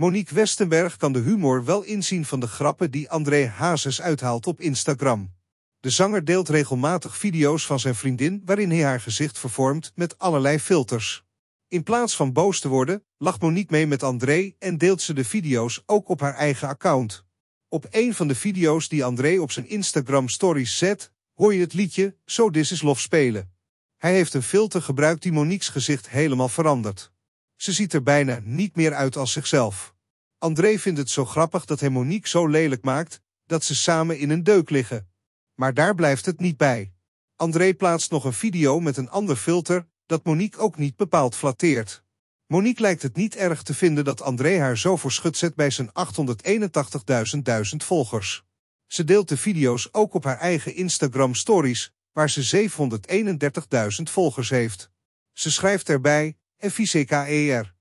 Monique Westenberg kan de humor wel inzien van de grappen die André Hazes uithaalt op Instagram. De zanger deelt regelmatig video's van zijn vriendin waarin hij haar gezicht vervormt met allerlei filters. In plaats van boos te worden, lacht Monique mee met André en deelt ze de video's ook op haar eigen account. Op een van de video's die André op zijn Instagram stories zet, hoor je het liedje So This Is Love spelen. Hij heeft een filter gebruikt die Monique's gezicht helemaal verandert. Ze ziet er bijna niet meer uit als zichzelf. André vindt het zo grappig dat hij Monique zo lelijk maakt dat ze samen in een deuk liggen. Maar daar blijft het niet bij. André plaatst nog een video met een ander filter dat Monique ook niet bepaald flatteert. Monique lijkt het niet erg te vinden dat André haar zo voor schut zet bij zijn 881.000 volgers. Ze deelt de video's ook op haar eigen Instagram stories, waar ze 731.000 volgers heeft. Ze schrijft erbij, FICKER.